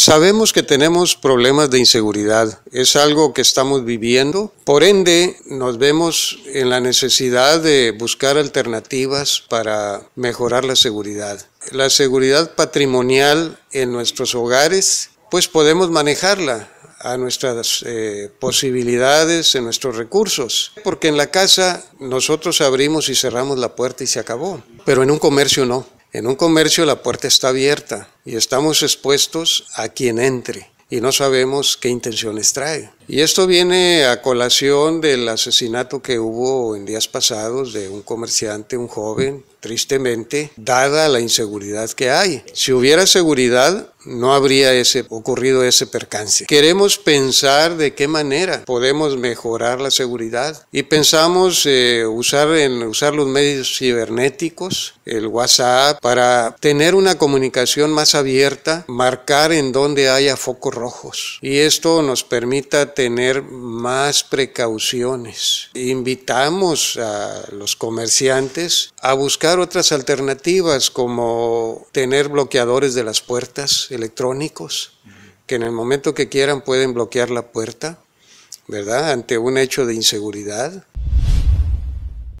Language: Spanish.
Sabemos que tenemos problemas de inseguridad, es algo que estamos viviendo, por ende nos vemos en la necesidad de buscar alternativas para mejorar la seguridad. La seguridad patrimonial en nuestros hogares, pues podemos manejarla a nuestras eh, posibilidades, en nuestros recursos. Porque en la casa nosotros abrimos y cerramos la puerta y se acabó, pero en un comercio no. En un comercio la puerta está abierta y estamos expuestos a quien entre y no sabemos qué intenciones trae. Y esto viene a colación del asesinato que hubo en días pasados de un comerciante, un joven, tristemente, dada la inseguridad que hay. Si hubiera seguridad, no habría ese, ocurrido ese percance. Queremos pensar de qué manera podemos mejorar la seguridad y pensamos eh, usar, en, usar los medios cibernéticos, el WhatsApp, para tener una comunicación más abierta, marcar en donde haya focos rojos y esto nos permita tener más precauciones. Invitamos a los comerciantes a buscar otras alternativas como tener bloqueadores de las puertas, electrónicos, que en el momento que quieran pueden bloquear la puerta, ¿verdad? Ante un hecho de inseguridad.